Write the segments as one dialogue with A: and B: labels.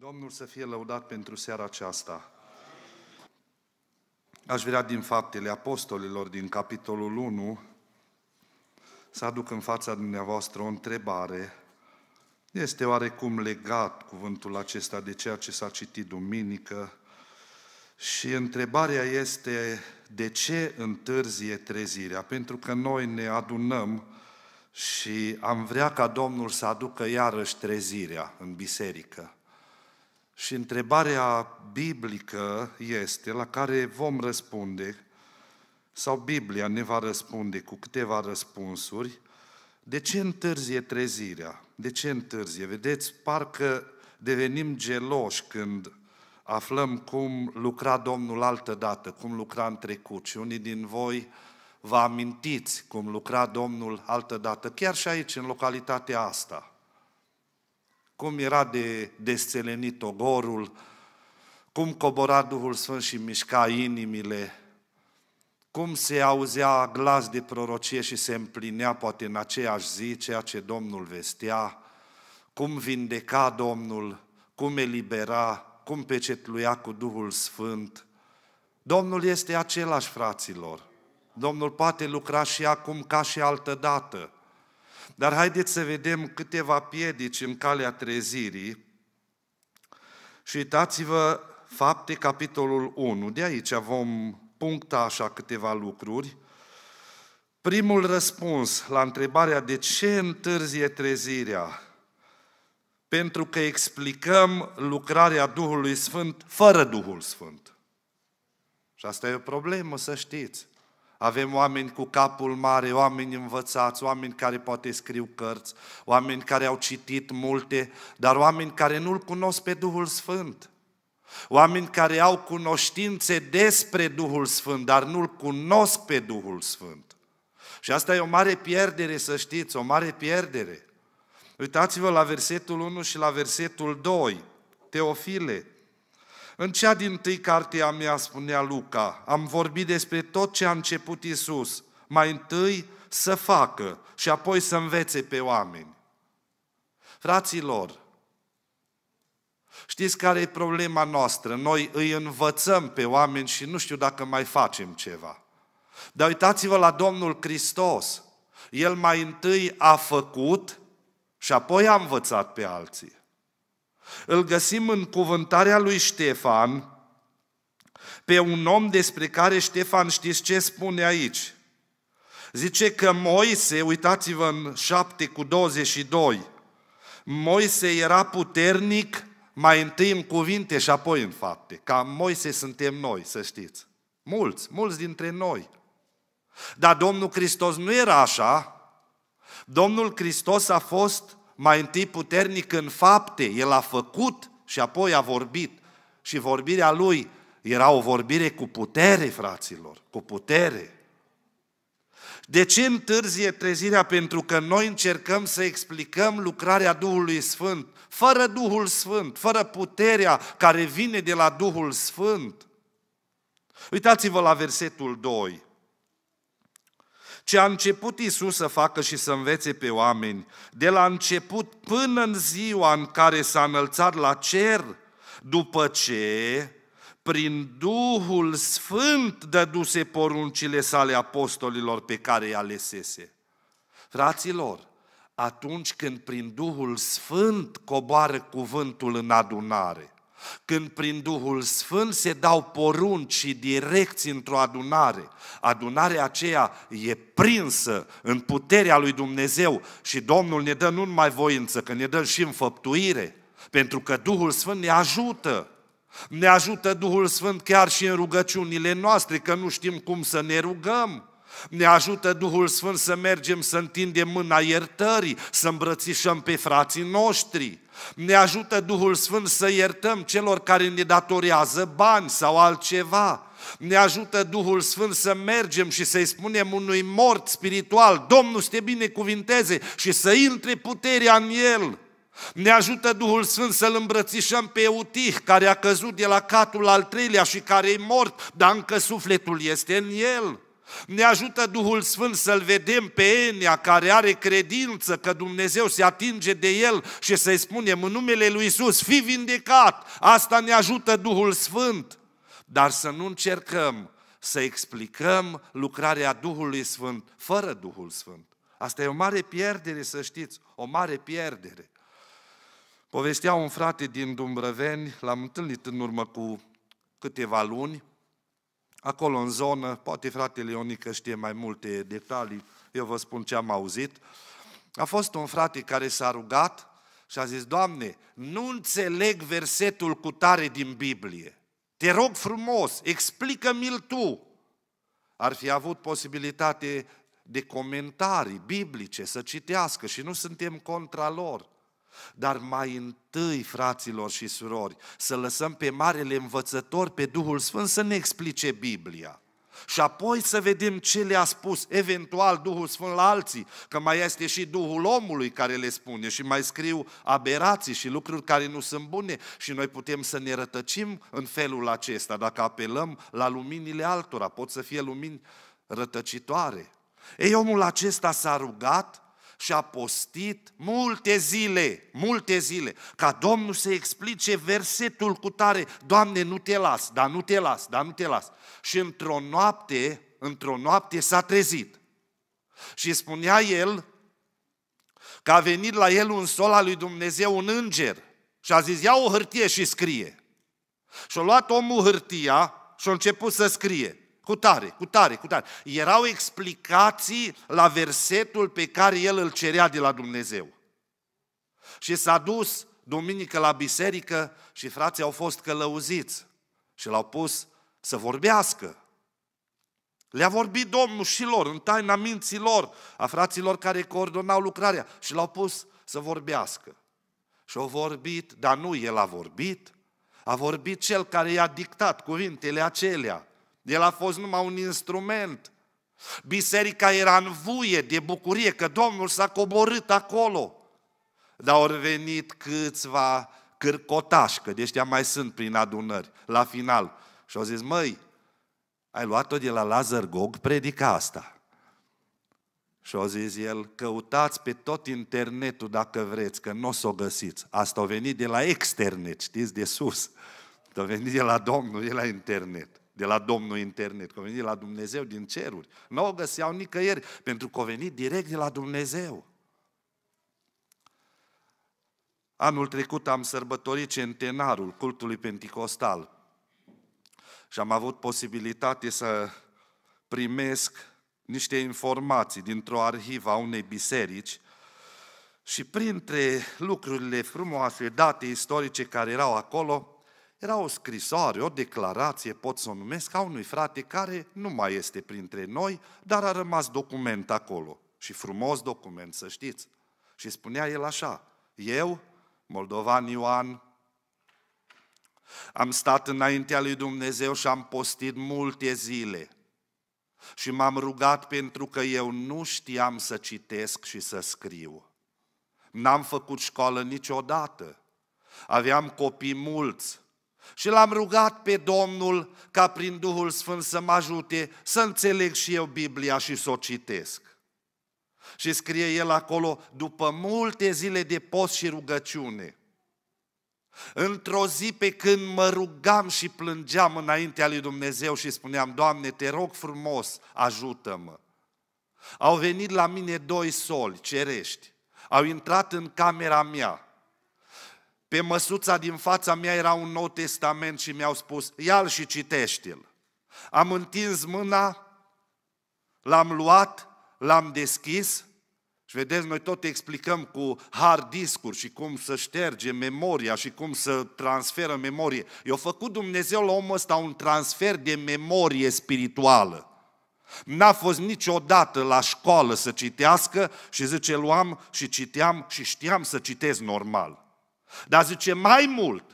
A: Domnul să fie lăudat pentru seara aceasta. Aș vrea din faptele apostolilor din capitolul 1 să aduc în fața dumneavoastră o întrebare. Este oarecum legat cuvântul acesta de ceea ce s-a citit duminică și întrebarea este de ce întârzie trezirea? Pentru că noi ne adunăm și am vrea ca Domnul să aducă iarăși trezirea în biserică. Și întrebarea biblică este, la care vom răspunde, sau Biblia ne va răspunde cu câteva răspunsuri, de ce întârzie trezirea? De ce întârzie? Vedeți, parcă devenim geloși când aflăm cum lucra Domnul altă dată, cum lucra în trecut. Și unii din voi vă amintiți cum lucra Domnul altă dată, chiar și aici, în localitatea asta cum era de desțelenit ogorul, cum cobora Duhul Sfânt și mișca inimile, cum se auzea glas de prorocie și se împlinea poate în aceeași zi ceea ce Domnul vestea, cum vindeca Domnul, cum elibera, cum pecetluia cu Duhul Sfânt. Domnul este același, fraților. Domnul poate lucra și acum ca și altă dată. Dar haideți să vedem câteva piedici în calea trezirii și uitați-vă fapte capitolul 1. De aici vom puncta așa câteva lucruri. Primul răspuns la întrebarea de ce întârzie trezirea, pentru că explicăm lucrarea Duhului Sfânt fără Duhul Sfânt. Și asta e o problemă, să știți. Avem oameni cu capul mare, oameni învățați, oameni care poate scriu cărți, oameni care au citit multe, dar oameni care nu-L cunosc pe Duhul Sfânt. Oameni care au cunoștințe despre Duhul Sfânt, dar nu-L cunosc pe Duhul Sfânt. Și asta e o mare pierdere, să știți, o mare pierdere. Uitați-vă la versetul 1 și la versetul 2. Teofile, în cea din tâi carte a mea, spunea Luca, am vorbit despre tot ce a început Isus. Mai întâi să facă și apoi să învețe pe oameni. Fraților, știți care e problema noastră? Noi îi învățăm pe oameni și nu știu dacă mai facem ceva. Dar uitați-vă la Domnul Hristos. El mai întâi a făcut și apoi a învățat pe alții. Îl găsim în cuvântarea lui Ștefan, pe un om despre care Ștefan știți ce spune aici. Zice că Moise, uitați-vă în 7 cu 22, Moise era puternic mai întâi în cuvinte și apoi în fapte. Ca Moise suntem noi, să știți. Mulți, mulți dintre noi. Dar Domnul Hristos nu era așa. Domnul Hristos a fost mai întâi puternic în fapte, el a făcut și apoi a vorbit. Și vorbirea lui era o vorbire cu putere, fraților, cu putere. De ce întârzie trezirea? Pentru că noi încercăm să explicăm lucrarea Duhului Sfânt, fără Duhul Sfânt, fără puterea care vine de la Duhul Sfânt. Uitați-vă la versetul 2 ce a început Isus să facă și să învețe pe oameni, de la început până în ziua în care s-a înălțat la cer, după ce, prin Duhul Sfânt, dăduse poruncile sale apostolilor pe care i alesese. Fraților, atunci când prin Duhul Sfânt coboară cuvântul în adunare, când prin Duhul Sfânt se dau porunci și direcții într-o adunare. Adunarea aceea e prinsă în puterea lui Dumnezeu și Domnul ne dă nu numai voință, că ne dă și înfăptuire, pentru că Duhul Sfânt ne ajută. Ne ajută Duhul Sfânt chiar și în rugăciunile noastre, că nu știm cum să ne rugăm. Ne ajută Duhul Sfânt să mergem, să întindem mâna iertării, să îmbrățișăm pe frații noștri. Ne ajută Duhul Sfânt să iertăm celor care ne datorează bani sau altceva. Ne ajută Duhul Sfânt să mergem și să-i spunem unui mort spiritual, Domnul să te binecuvinteze și să intre puterea în el. Ne ajută Duhul Sfânt să-l îmbrățișăm pe Utih, care a căzut de la catul al treilea și care e mort, dar încă sufletul este în el. Ne ajută Duhul Sfânt să-L vedem pe Enia, care are credință că Dumnezeu se atinge de el și să-i spunem în numele lui Isus, fi vindecat! Asta ne ajută Duhul Sfânt. Dar să nu încercăm să explicăm lucrarea Duhului Sfânt fără Duhul Sfânt. Asta e o mare pierdere, să știți, o mare pierdere. Povestea un frate din Dumbrăveni, l-am întâlnit în urmă cu câteva luni, acolo în zonă, poate fratele Ionică știe mai multe detalii, eu vă spun ce am auzit, a fost un frate care s-a rugat și a zis, Doamne, nu înțeleg versetul cu tare din Biblie. Te rog frumos, explică-mi-l Tu. Ar fi avut posibilitate de comentarii biblice, să citească și nu suntem contra lor. Dar mai întâi, fraților și surori, să lăsăm pe Marele Învățător, pe Duhul Sfânt, să ne explice Biblia. Și apoi să vedem ce le-a spus eventual Duhul Sfânt la alții, că mai este și Duhul omului care le spune și mai scriu aberații și lucruri care nu sunt bune și noi putem să ne rătăcim în felul acesta dacă apelăm la luminile altora, pot să fie lumini rătăcitoare. Ei, omul acesta s-a rugat și a postit multe zile, multe zile, ca Domnul să explice versetul cu tare, Doamne, nu te las, dar nu te las, dar nu te las. Și într-o noapte, într-o noapte s-a trezit. Și spunea el că a venit la el un sol al lui Dumnezeu, un înger, și a zis, ia o hârtie și scrie. Și-a luat omul hârtia și a început să scrie cu tare, cu tare, cu tare. Erau explicații la versetul pe care el îl cerea de la Dumnezeu. Și s-a dus duminică la biserică și frații au fost călăuziți și l-au pus să vorbească. Le-a vorbit Domnul și lor, în taina minții lor, a fraților care coordonau lucrarea și l-au pus să vorbească. Și au vorbit, dar nu el a vorbit, a vorbit cel care i-a dictat cuvintele acelea. El a fost numai un instrument. Biserica era în vuie de bucurie că Domnul s-a coborât acolo. Dar au venit câțiva cârcotași, că de ăștia mai sunt prin adunări, la final. Și au zis, măi, ai luat-o de la Lazar Gog, predica asta. Și au zis el, căutați pe tot internetul dacă vreți, că nu o să o găsiți. Asta a venit de la externet, știți, de sus. A venit de la Domnul, de la internet de la Domnul internet, că venit de la Dumnezeu din ceruri. Nu o găseau nicăieri, pentru că a venit direct de la Dumnezeu. Anul trecut am sărbătorit centenarul cultului penticostal și am avut posibilitate să primesc niște informații dintr-o arhivă a unei biserici și printre lucrurile frumoase, date istorice care erau acolo, era o scrisoare, o declarație, pot să o numesc, a unui frate care nu mai este printre noi, dar a rămas document acolo. Și frumos document, să știți. Și spunea el așa, eu, Moldovan Ioan, am stat înaintea lui Dumnezeu și am postit multe zile. Și m-am rugat pentru că eu nu știam să citesc și să scriu. N-am făcut școală niciodată. Aveam copii mulți și l-am rugat pe Domnul ca prin Duhul Sfânt să mă ajute să înțeleg și eu Biblia și să o citesc. Și scrie el acolo, după multe zile de post și rugăciune, într-o zi pe când mă rugam și plângeam înaintea lui Dumnezeu și spuneam, Doamne, te rog frumos, ajută-mă. Au venit la mine doi soli cerești, au intrat în camera mea, pe măsuța din fața mea era un nou testament și mi-au spus, ia-l și citește-l. Am întins mâna, l-am luat, l-am deschis și vedeți, noi tot explicăm cu hard discuri și cum să șterge memoria și cum să transferă memorie. Eu făcut Dumnezeu la omul ăsta un transfer de memorie spirituală. N-a fost niciodată la școală să citească și zice, luam și citeam și știam să citesc normal. Dar zice mai mult.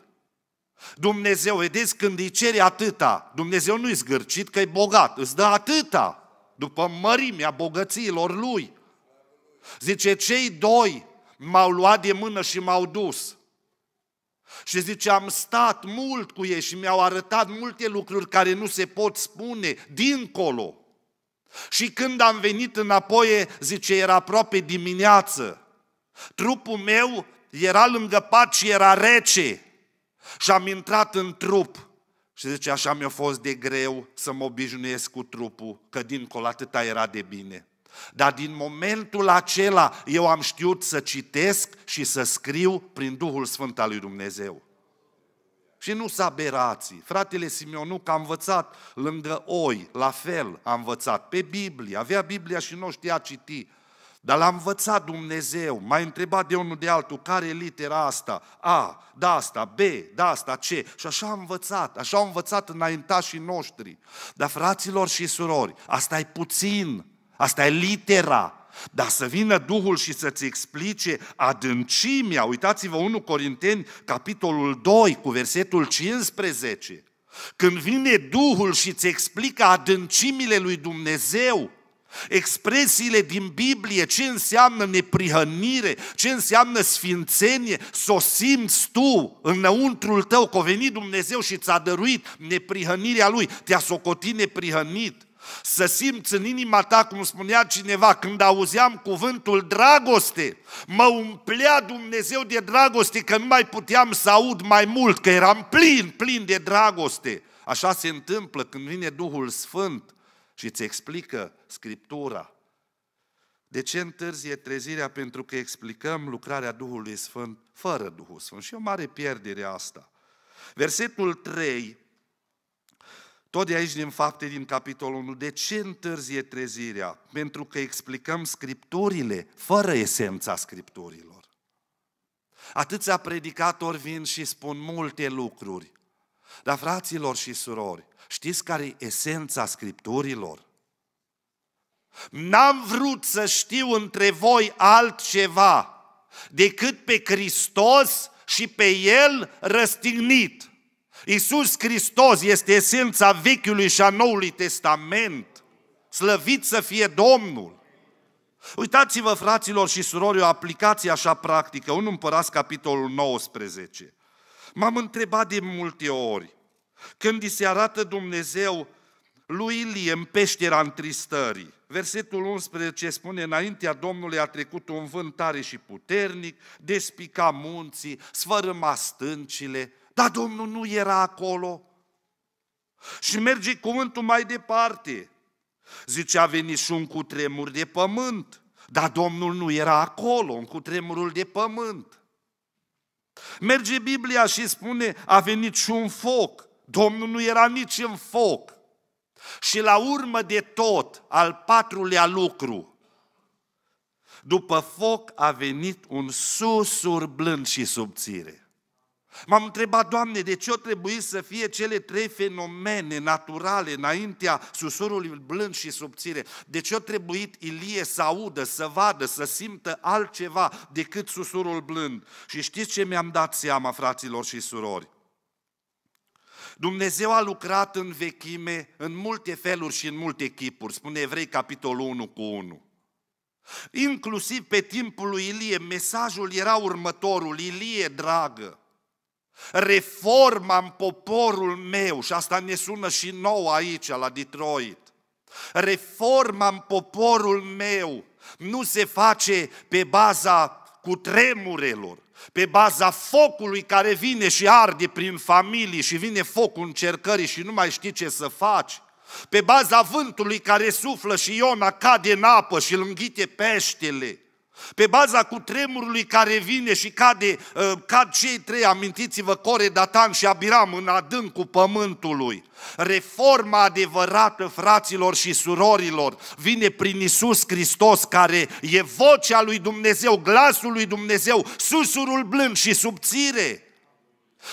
A: Dumnezeu, vedeți, când îi cere atâta, Dumnezeu nu-i zgârcit că e bogat, îți dă atâta, după mărimea bogățiilor lui. Zice, cei doi m-au luat de mână și m-au dus. Și zice, am stat mult cu ei și mi-au arătat multe lucruri care nu se pot spune dincolo. Și când am venit înapoi, zice, era aproape dimineață. Trupul meu era lângă pat și era rece. Și am intrat în trup. Și zice, așa mi-a fost de greu să mă obișnuiesc cu trupul, că dincolo atâta era de bine. Dar din momentul acela eu am știut să citesc și să scriu prin Duhul Sfânt al lui Dumnezeu. Și nu s aberații. Fratele Simeonuc a învățat lângă oi, la fel a învățat, pe Biblie. Avea Biblia și nu știa citi. Dar l-a învățat Dumnezeu, m-a întrebat de unul de altul, care litera asta? A, da asta, B, da asta, C. Și așa am învățat, așa au învățat înaintașii noștri. Dar fraților și surori, asta e puțin, asta e litera. Dar să vină Duhul și să-ți explice adâncimea, uitați-vă 1 Corinteni, capitolul 2, cu versetul 15. Când vine Duhul și ți explică adâncimile lui Dumnezeu, Expresiile din Biblie, ce înseamnă neprihănire, ce înseamnă sfințenie, să o simți tu înăuntrul tău, că a venit Dumnezeu și ți-a dăruit neprihănirea Lui, te-a socotit neprihănit. Să simți în inima ta, cum spunea cineva, când auzeam cuvântul dragoste, mă umplea Dumnezeu de dragoste, că nu mai puteam să aud mai mult, că eram plin, plin de dragoste. Așa se întâmplă când vine Duhul Sfânt și îți explică Scriptura. De ce întârzie trezirea? Pentru că explicăm lucrarea Duhului Sfânt fără Duhul Sfânt. Și o mare pierdere asta. Versetul 3, tot de aici din fapte din capitolul 1, de ce întârzie trezirea? Pentru că explicăm scripturile fără esența scripturilor. Atâția predicatori vin și spun multe lucruri. Dar fraților și surori, Știți care e esența Scripturilor? N-am vrut să știu între voi altceva decât pe Hristos și pe El răstignit. Iisus Hristos este esența Vechiului și a Noului Testament. Slăvit să fie Domnul! Uitați-vă, fraților și surori, o aplicație așa practică, 1 Împărați, capitolul 19. M-am întrebat de multe ori, când îi se arată Dumnezeu lui Ilie în peștera întristării, versetul 11 spune, înaintea Domnului a trecut un vânt tare și puternic, despica munții, sfărâma stâncile, dar Domnul nu era acolo. Și merge cuvântul mai departe. Zice, a venit și un cutremur de pământ, dar Domnul nu era acolo, un cutremurul de pământ. Merge Biblia și spune, a venit și un foc, Domnul nu era nici în foc. Și la urmă de tot, al patrulea lucru, după foc a venit un susur blând și subțire. M-am întrebat, Doamne, de ce o trebuie să fie cele trei fenomene naturale înaintea susurului blând și subțire? De ce o trebuit Ilie să audă, să vadă, să simtă altceva decât susurul blând? Și știți ce mi-am dat seama, fraților și surori? Dumnezeu a lucrat în vechime în multe feluri și în multe chipuri, spune Evrei capitolul 1 cu 1. Inclusiv pe timpul lui Ilie, mesajul era următorul, Ilie dragă, reforma în poporul meu, și asta ne sună și nouă aici, la Detroit, reforma în poporul meu nu se face pe baza cu tremurelor, pe baza focului care vine și arde prin familie și vine focul încercării și nu mai știi ce să faci, pe baza vântului care suflă și Iona cade în apă și îl înghite peștele, pe baza cu tremurului care vine și cade, ă, cad cei trei, amintiți-vă, Core, Datan și Abiram în adâncul pământului. Reforma adevărată, fraților și surorilor, vine prin Isus Hristos, care e vocea lui Dumnezeu, glasul lui Dumnezeu, susurul blând și subțire.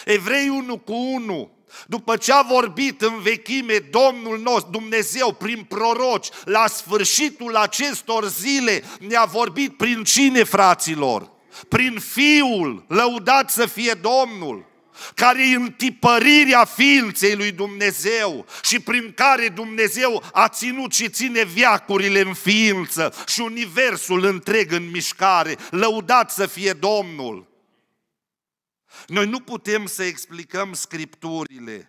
A: Evrei 1 cu 1 după ce a vorbit în vechime Domnul nostru, Dumnezeu, prin proroci, la sfârșitul acestor zile, ne-a vorbit prin cine, fraților? Prin Fiul, lăudat să fie Domnul care e întipărirea ființei lui Dumnezeu și prin care Dumnezeu a ținut și ține viacurile în ființă și universul întreg în mișcare. Lăudat să fie Domnul! Noi nu putem să explicăm scripturile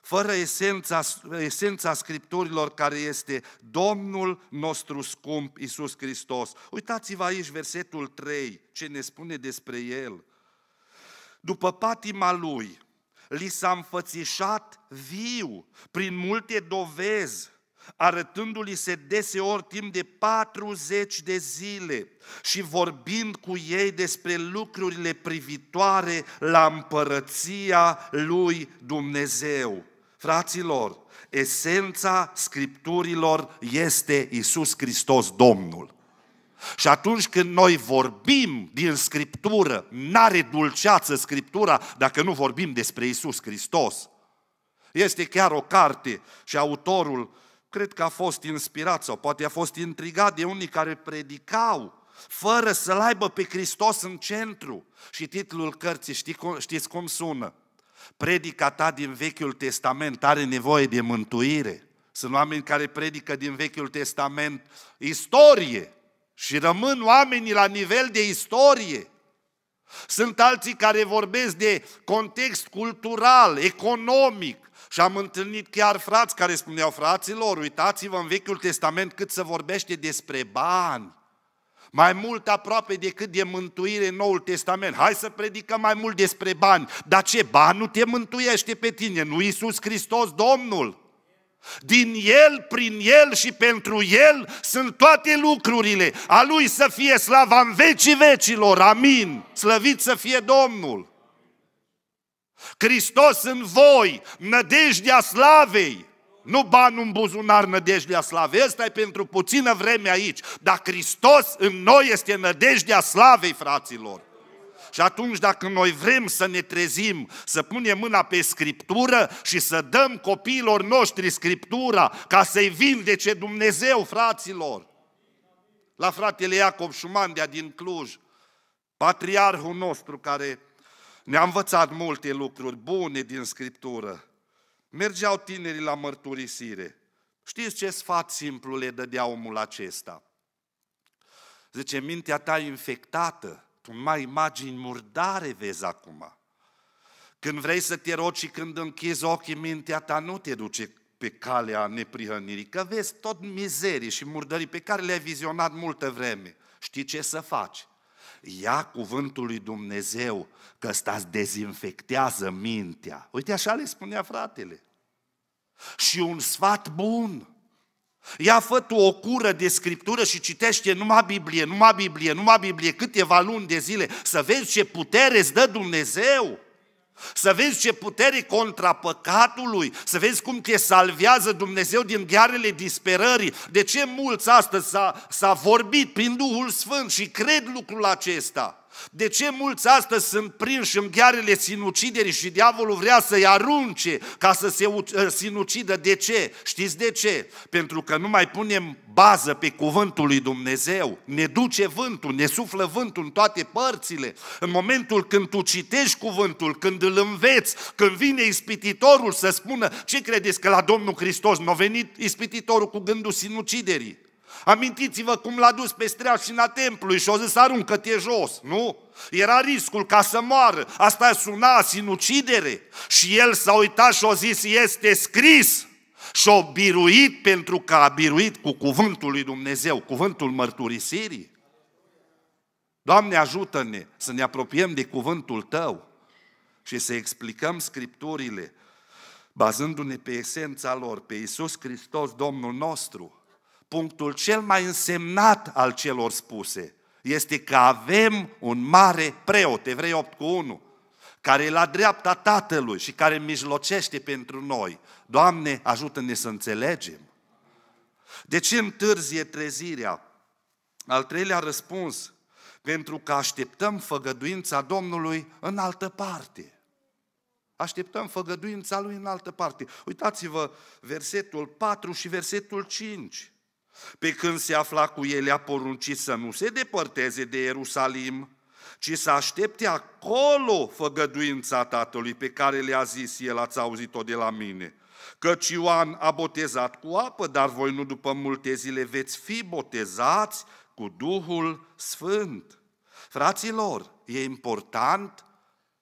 A: fără esența, esența scripturilor care este Domnul nostru scump, Isus Hristos. Uitați-vă aici versetul 3, ce ne spune despre El. După patima Lui, li s-a înfățișat viu prin multe dovezi arătându-li se deseori timp de 40 de zile și vorbind cu ei despre lucrurile privitoare la împărăția lui Dumnezeu. Fraților, esența Scripturilor este Isus Hristos Domnul. Și atunci când noi vorbim din Scriptură, n-are dulceață Scriptura dacă nu vorbim despre Isus Hristos. Este chiar o carte și autorul cred că a fost inspirat sau poate a fost intrigat de unii care predicau fără să-L aibă pe Hristos în centru. Și titlul cărții știi cum, știți cum sună? Predica ta din Vechiul Testament are nevoie de mântuire. Sunt oameni care predică din Vechiul Testament istorie și rămân oamenii la nivel de istorie. Sunt alții care vorbesc de context cultural, economic. Și am întâlnit chiar frați care spuneau, fraților, uitați-vă în Vechiul Testament cât se vorbește despre bani. Mai mult aproape decât de mântuire în Noul Testament. Hai să predicăm mai mult despre bani. Dar ce bani nu te mântuiește pe tine? Nu Iisus Hristos Domnul? Din El, prin El și pentru El sunt toate lucrurile. A Lui să fie slava în vecii vecilor. Amin. Slăvit să fie Domnul. Hristos în voi, nădejdea slavei. Nu banul în buzunar nădejdea slavei, ăsta e pentru puțină vreme aici. Dar Hristos în noi este nădejdea slavei, fraților. Și atunci dacă noi vrem să ne trezim, să punem mâna pe Scriptură și să dăm copiilor noștri Scriptura ca să-i vindece Dumnezeu, fraților. La fratele Iacob Șumandea din Cluj, patriarhul nostru care ne-a învățat multe lucruri bune din Scriptură. Mergeau tinerii la mărturisire. Știți ce sfat simplu le dădea omul acesta? Zice, mintea ta infectată tu mai imagini murdare vezi acum. Când vrei să te rogi și când închizi ochii, mintea ta nu te duce pe calea neprihănirii, că vezi tot mizerii și murdării pe care le-ai vizionat multă vreme. Știi ce să faci? Ia cuvântul lui Dumnezeu, că ăsta îți dezinfectează mintea. Uite așa le spunea fratele. Și un sfat bun. Ia fă tu o cură de scriptură și citește numai Biblie, numai Biblie, numai Biblie, câteva luni de zile, să vezi ce putere îți dă Dumnezeu. Să vezi ce putere contra păcatului, să vezi cum te salvează Dumnezeu din ghearele disperării. De ce mulți astăzi s-a, s-a vorbit prin Duhul Sfânt și cred lucrul acesta? De ce mulți astăzi sunt prinși în ghearele sinuciderii și diavolul vrea să-i arunce ca să se sinucidă? De ce? Știți de ce? Pentru că nu mai punem bază pe cuvântul lui Dumnezeu. Ne duce vântul, ne suflă vântul în toate părțile. În momentul când tu citești cuvântul, când îl înveți, când vine ispititorul să spună ce credeți că la Domnul Hristos nu a venit ispititorul cu gândul sinuciderii. Amintiți-vă cum l-a dus pe streașina templului și o zis aruncă-te jos, nu? Era riscul ca să moară, asta suna sinucidere și el s-a uitat și a zis este scris și o biruit pentru că a biruit cu cuvântul lui Dumnezeu, cuvântul mărturisirii. Doamne ajută-ne să ne apropiem de cuvântul Tău și să explicăm Scripturile bazându-ne pe esența lor, pe Isus Hristos, Domnul nostru, punctul cel mai însemnat al celor spuse este că avem un mare preot, Evrei 8 cu 1, care e la dreapta Tatălui și care mijlocește pentru noi. Doamne, ajută-ne să înțelegem. De ce întârzie trezirea? Al treilea răspuns, pentru că așteptăm făgăduința Domnului în altă parte. Așteptăm făgăduința Lui în altă parte. Uitați-vă versetul 4 și versetul 5. Pe când se afla cu ele, a poruncit să nu se depărteze de Ierusalim, ci să aștepte acolo făgăduința Tatălui pe care le-a zis el, ați auzit-o de la mine. Căci Ioan a botezat cu apă, dar voi nu după multe zile veți fi botezați cu Duhul Sfânt. Fraților, e important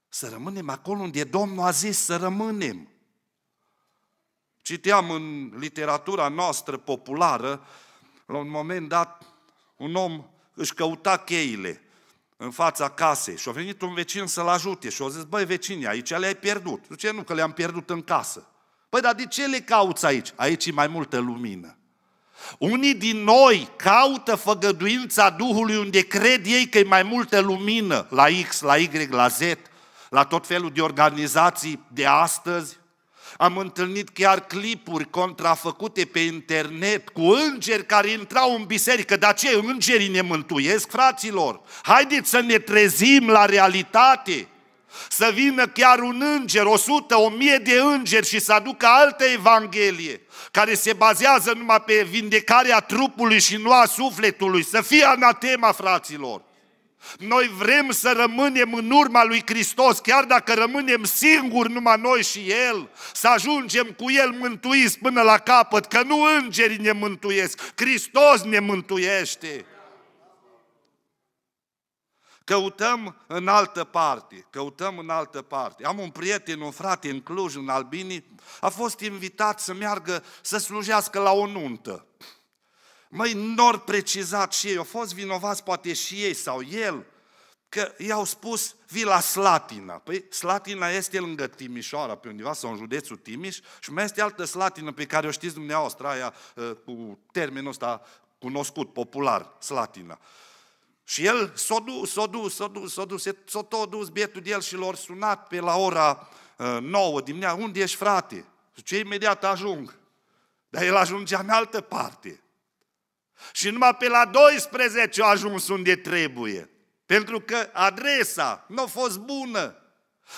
A: să rămânem acolo unde Domnul a zis să rămânem. Citeam în literatura noastră populară, la un moment dat, un om își căuta cheile în fața casei și a venit un vecin să-l ajute și a zis, băi vecini aici le-ai pierdut. Zice, nu, că le-am pierdut în casă. Păi, dar de ce le cauți aici? Aici e mai multă lumină. Unii din noi caută făgăduința Duhului unde cred ei că e mai multă lumină la X, la Y, la Z, la tot felul de organizații de astăzi, am întâlnit chiar clipuri contrafăcute pe internet cu îngeri care intrau în biserică. Dar ce, îngerii ne mântuiesc, fraților? Haideți să ne trezim la realitate. Să vină chiar un înger, o sută, o mie de îngeri și să aducă altă evanghelie care se bazează numai pe vindecarea trupului și nu a sufletului. Să fie anatema, fraților! Noi vrem să rămânem în urma lui Hristos, chiar dacă rămânem singuri numai noi și El, să ajungem cu El mântuiți până la capăt, că nu îngerii ne mântuiesc, Hristos ne mântuiește. Căutăm în altă parte, căutăm în altă parte. Am un prieten, un frate în Cluj, în Albini, a fost invitat să meargă să slujească la o nuntă măi, nor precizat și ei, au fost vinovați poate și ei sau el, că i-au spus, vii la Slatina. Păi Slatina este lângă Timișoara, pe undeva, sau în județul Timiș, și mai este altă Slatină pe care o știți dumneavoastră, aia ă, cu termenul ăsta cunoscut, popular, Slatina. Și el s-a dus, s-a dus, s-a dus, s-a dus, s-a tot dus bietul de el și lor sunat pe la ora ă, nouă 9 dimineața, unde ești frate? Ce imediat ajung. Dar el ajungea în altă parte. Și numai pe la 12 au ajuns unde trebuie. Pentru că adresa nu a fost bună.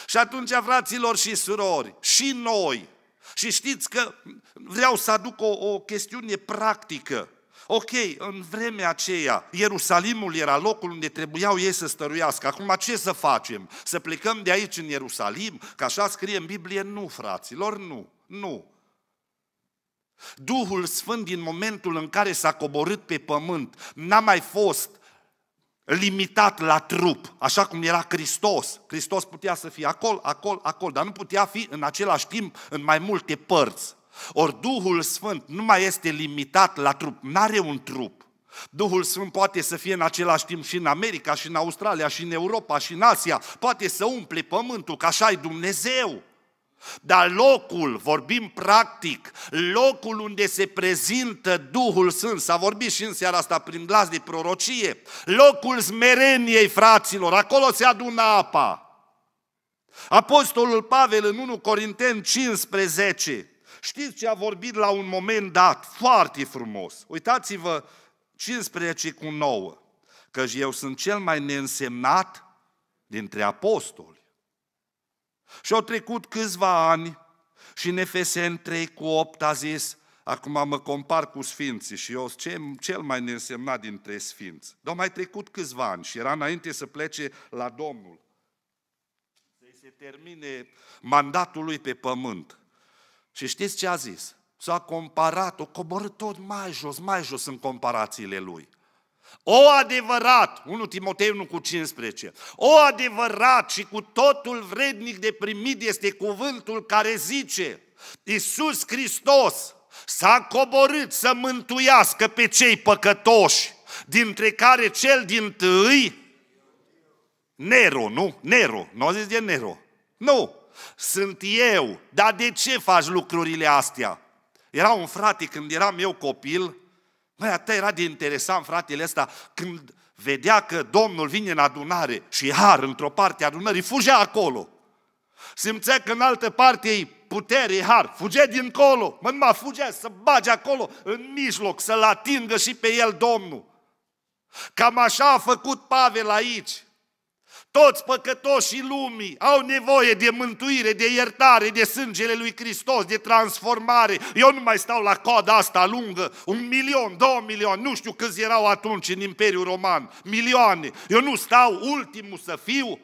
A: Și atunci, fraților și surori, și noi, și știți că vreau să aduc o, o chestiune practică. Ok, în vremea aceea, Ierusalimul era locul unde trebuiau ei să stăruiască. Acum ce să facem? Să plecăm de aici în Ierusalim? Că așa scrie în Biblie? Nu, fraților, nu. Nu. Duhul Sfânt din momentul în care s-a coborât pe pământ n-a mai fost limitat la trup, așa cum era Hristos. Hristos putea să fie acolo, acolo, acolo, dar nu putea fi în același timp în mai multe părți. Ori Duhul Sfânt nu mai este limitat la trup, nu are un trup. Duhul Sfânt poate să fie în același timp și în America, și în Australia, și în Europa, și în Asia. Poate să umple pământul, că așa e Dumnezeu. Dar locul, vorbim practic, locul unde se prezintă Duhul Sfânt, s-a vorbit și în seara asta prin glas de prorocie, locul smereniei fraților, acolo se adună apa. Apostolul Pavel în 1 Corinteni 15, știți ce a vorbit la un moment dat foarte frumos. Uitați-vă 15 cu 9, căci eu sunt cel mai neînsemnat dintre apostoli și au trecut câțiva ani și în Efeseni 3 cu 8 a zis, acum mă compar cu sfinții și eu ce cel mai neînsemnat dintre sfinți. Dar au mai trecut câțiva ani și era înainte să plece la Domnul. Să-i se termine mandatul lui pe pământ. Și știți ce a zis? S-a comparat-o, coborât tot mai jos, mai jos în comparațiile lui. O adevărat, 1 Timotei 1 cu 15, o adevărat și cu totul vrednic de primit este cuvântul care zice, Iisus Hristos s-a coborât să mântuiască pe cei păcătoși, dintre care cel din tâi, Nero, nu? Nero, nu a zis de Nero. Nu, sunt eu. Dar de ce faci lucrurile astea? Era un frate când eram eu copil, Măi, atât era de interesant fratele ăsta când vedea că Domnul vine în adunare și iar într-o parte a adunării fugea acolo. Simțea că în altă parte e putere, e har, fuge dincolo, mă numai fugea să bage acolo în mijloc, să-l atingă și pe el Domnul. Cam așa a făcut Pavel aici. Toți păcătoșii lumii au nevoie de mântuire, de iertare, de sângele lui Hristos, de transformare. Eu nu mai stau la coada asta lungă, un milion, două milioane, nu știu câți erau atunci în Imperiul Roman, milioane. Eu nu stau ultimul să fiu,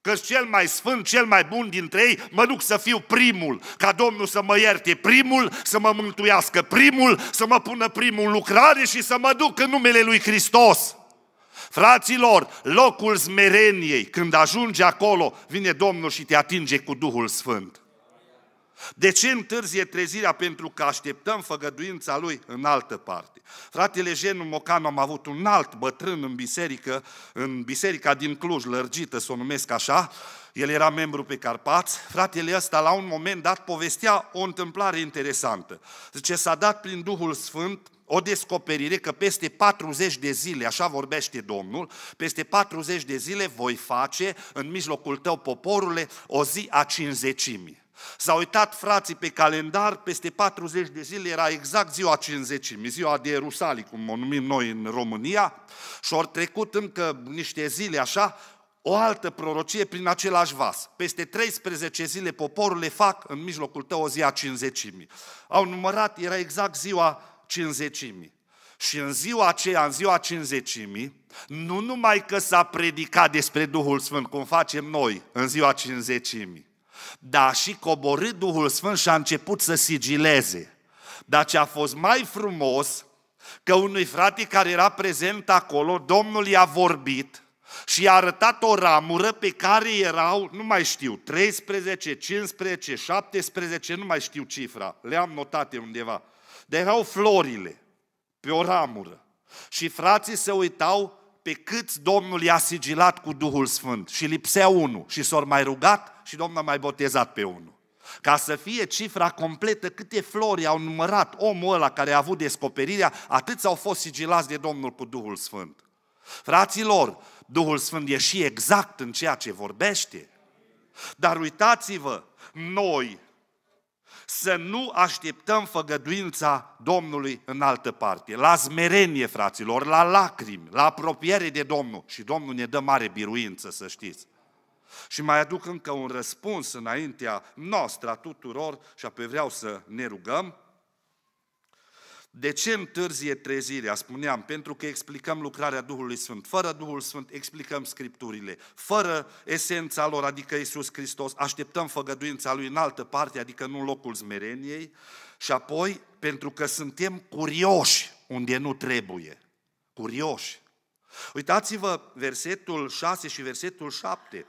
A: că cel mai sfânt, cel mai bun dintre ei, mă duc să fiu primul, ca Domnul să mă ierte primul, să mă mântuiască primul, să mă pună primul în lucrare și să mă duc în numele lui Hristos. Fraților, locul smereniei, când ajunge acolo, vine Domnul și te atinge cu Duhul Sfânt. De ce întârzie trezirea? Pentru că așteptăm făgăduința lui în altă parte. Fratele Genu Mocanu am avut un alt bătrân în biserică, în biserica din Cluj, lărgită, să o numesc așa, el era membru pe Carpați, fratele ăsta la un moment dat povestea o întâmplare interesantă. Zice, s-a dat prin Duhul Sfânt o descoperire că peste 40 de zile, așa vorbește Domnul, peste 40 de zile voi face în mijlocul tău, poporule, o zi a cinzecimii. S-au uitat frații pe calendar, peste 40 de zile era exact ziua 50 ziua de Ierusalim, cum o numim noi în România, și au trecut încă niște zile așa, o altă prorocie prin același vas. Peste 13 zile poporul le fac în mijlocul tău o zi a 50 Au numărat, era exact ziua cinzecimii. Și în ziua aceea, în ziua cinzecimii, nu numai că s-a predicat despre Duhul Sfânt, cum facem noi în ziua cinzecimii, dar și coborât Duhul Sfânt și a început să sigileze. Dar ce a fost mai frumos, că unui frate care era prezent acolo, Domnul i-a vorbit și i-a arătat o ramură pe care erau, nu mai știu, 13, 15, 17, nu mai știu cifra, le-am notate undeva de erau florile pe o ramură. Și frații se uitau pe câți Domnul i-a sigilat cu Duhul Sfânt și lipsea unul și s-au mai rugat și Domnul a mai botezat pe unul. Ca să fie cifra completă câte flori au numărat omul ăla care a avut descoperirea, atâți au fost sigilați de Domnul cu Duhul Sfânt. Fraților, Duhul Sfânt e și exact în ceea ce vorbește. Dar uitați-vă, noi să nu așteptăm făgăduința Domnului în altă parte. La zmerenie, fraților, la lacrimi, la apropiere de Domnul. Și Domnul ne dă mare biruință, să știți. Și mai aduc încă un răspuns înaintea noastră a tuturor și apoi vreau să ne rugăm. De ce întârzie trezirea? Spuneam, pentru că explicăm lucrarea Duhului Sfânt. Fără Duhul Sfânt explicăm Scripturile. Fără esența lor, adică Isus Hristos, așteptăm făgăduința Lui în altă parte, adică nu în locul smereniei. Și apoi, pentru că suntem curioși unde nu trebuie. Curioși. Uitați-vă versetul 6 și versetul 7.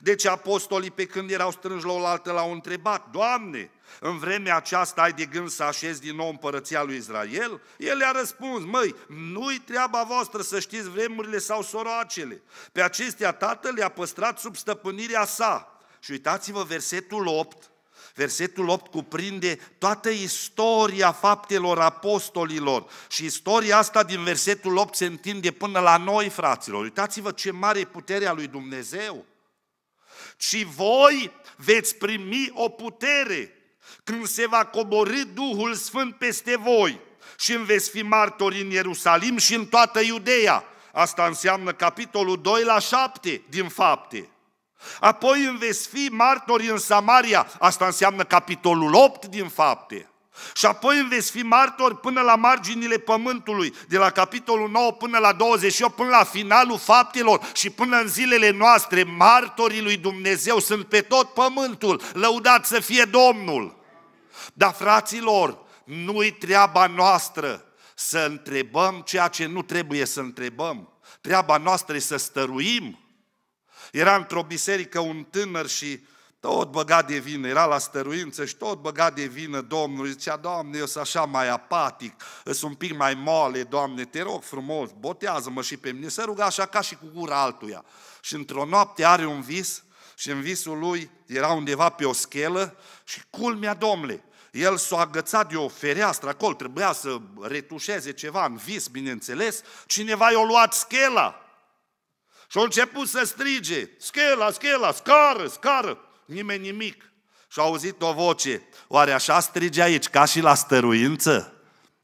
A: Deci apostolii pe când erau strânși la oaltă l-au întrebat, Doamne, în vremea aceasta ai de gând să așezi din nou împărăția lui Israel? El le-a răspuns, măi, nu-i treaba voastră să știți vremurile sau soroacele. Pe acestea tatăl le-a păstrat sub stăpânirea sa. Și uitați-vă versetul 8, Versetul 8 cuprinde toată istoria faptelor apostolilor și istoria asta din versetul 8 se întinde până la noi, fraților. Uitați-vă ce mare e puterea lui Dumnezeu ci voi veți primi o putere când se va coborî Duhul Sfânt peste voi și îmi veți fi martori în Ierusalim și în toată Iudeea. Asta înseamnă capitolul 2 la 7 din fapte. Apoi îmi veți fi martori în Samaria. Asta înseamnă capitolul 8 din fapte. Și apoi veți fi martori până la marginile pământului, de la capitolul 9 până la 28, până la finalul faptelor și până în zilele noastre, martorii lui Dumnezeu sunt pe tot pământul, lăudat să fie Domnul. Dar fraților, nu-i treaba noastră să întrebăm ceea ce nu trebuie să întrebăm. Treaba noastră e să stăruim. Era într-o biserică un tânăr și tot băga de vină, era la stăruință și tot băga de vină Domnul. Zicea, Doamne, eu sunt așa mai apatic, sunt un pic mai moale, Doamne, te rog frumos, botează-mă și pe mine. Să ruga așa ca și cu gura altuia. Și într-o noapte are un vis și în visul lui era undeva pe o schelă și culmea, Domnule, el s-a agățat de o fereastră acolo, trebuia să retușeze ceva în vis, bineînțeles, cineva i-a luat schela. Și a început să strige, schela, schela, scară, scară nimeni nimic. Și au auzit o voce, oare așa strige aici, ca și la stăruință?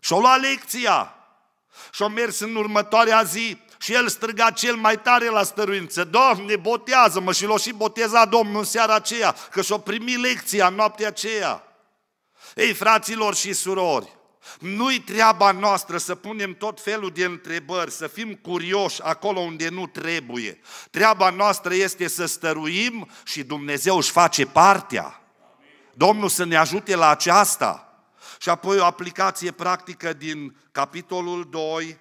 A: Și-au luat lecția și-au mers în următoarea zi și el striga cel mai tare la stăruință, Doamne, botează-mă! Și l o și boteza Domnul în seara aceea, că și o primit lecția în noaptea aceea. Ei, fraților și surori, nu-i treaba noastră să punem tot felul de întrebări, să fim curioși acolo unde nu trebuie. Treaba noastră este să stăruim și Dumnezeu își face partea. Domnul să ne ajute la aceasta. Și apoi o aplicație practică din capitolul 2,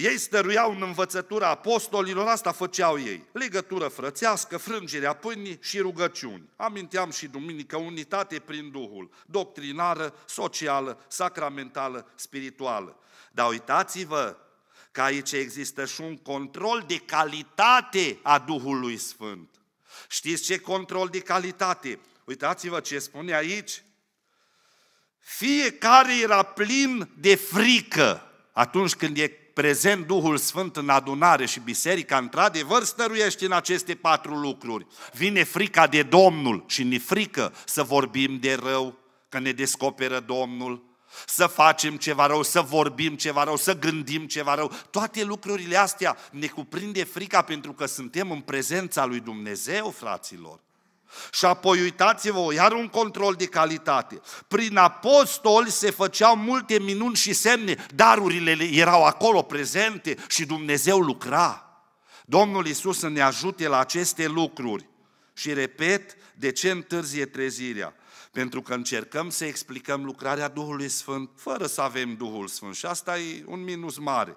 A: ei stăruiau în învățătura apostolilor, asta făceau ei. Legătură frățească, frângerea pâinii și rugăciuni. Aminteam și duminică, unitate prin Duhul, doctrinară, socială, sacramentală, spirituală. Dar uitați-vă că aici există și un control de calitate a Duhului Sfânt. Știți ce control de calitate? Uitați-vă ce spune aici. Fiecare era plin de frică atunci când e prezent Duhul Sfânt în adunare și biserica, într-adevăr stăruiește în aceste patru lucruri. Vine frica de Domnul și ne frică să vorbim de rău, că ne descoperă Domnul, să facem ceva rău, să vorbim ceva rău, să gândim ceva rău. Toate lucrurile astea ne cuprinde frica pentru că suntem în prezența lui Dumnezeu, fraților. Și apoi uitați-vă, iar un control de calitate. Prin apostoli se făceau multe minuni și semne, darurile erau acolo prezente și Dumnezeu lucra. Domnul Iisus să ne ajute la aceste lucruri. Și repet, de ce întârzie trezirea? Pentru că încercăm să explicăm lucrarea Duhului Sfânt fără să avem Duhul Sfânt și asta e un minus mare.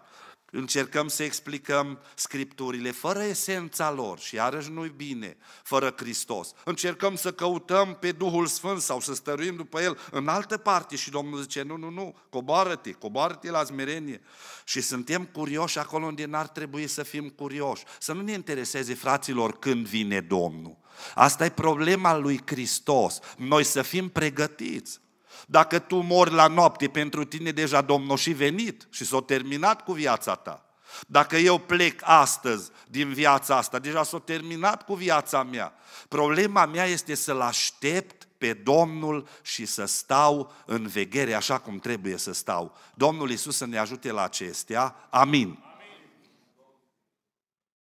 A: Încercăm să explicăm scripturile fără esența lor și iarăși nu-i bine, fără Hristos. Încercăm să căutăm pe Duhul Sfânt sau să stăruim după El în altă parte și Domnul zice, nu, nu, nu, coboară-te, coboară-te la smerenie. Și suntem curioși acolo unde n-ar trebui să fim curioși, să nu ne intereseze fraților când vine Domnul. Asta e problema lui Hristos, noi să fim pregătiți. Dacă tu mori la noapte, pentru tine deja Domnul și venit și s-a terminat cu viața ta. Dacă eu plec astăzi din viața asta, deja s-a terminat cu viața mea. Problema mea este să-L aștept pe Domnul și să stau în veghere așa cum trebuie să stau. Domnul Iisus să ne ajute la acestea. Amin.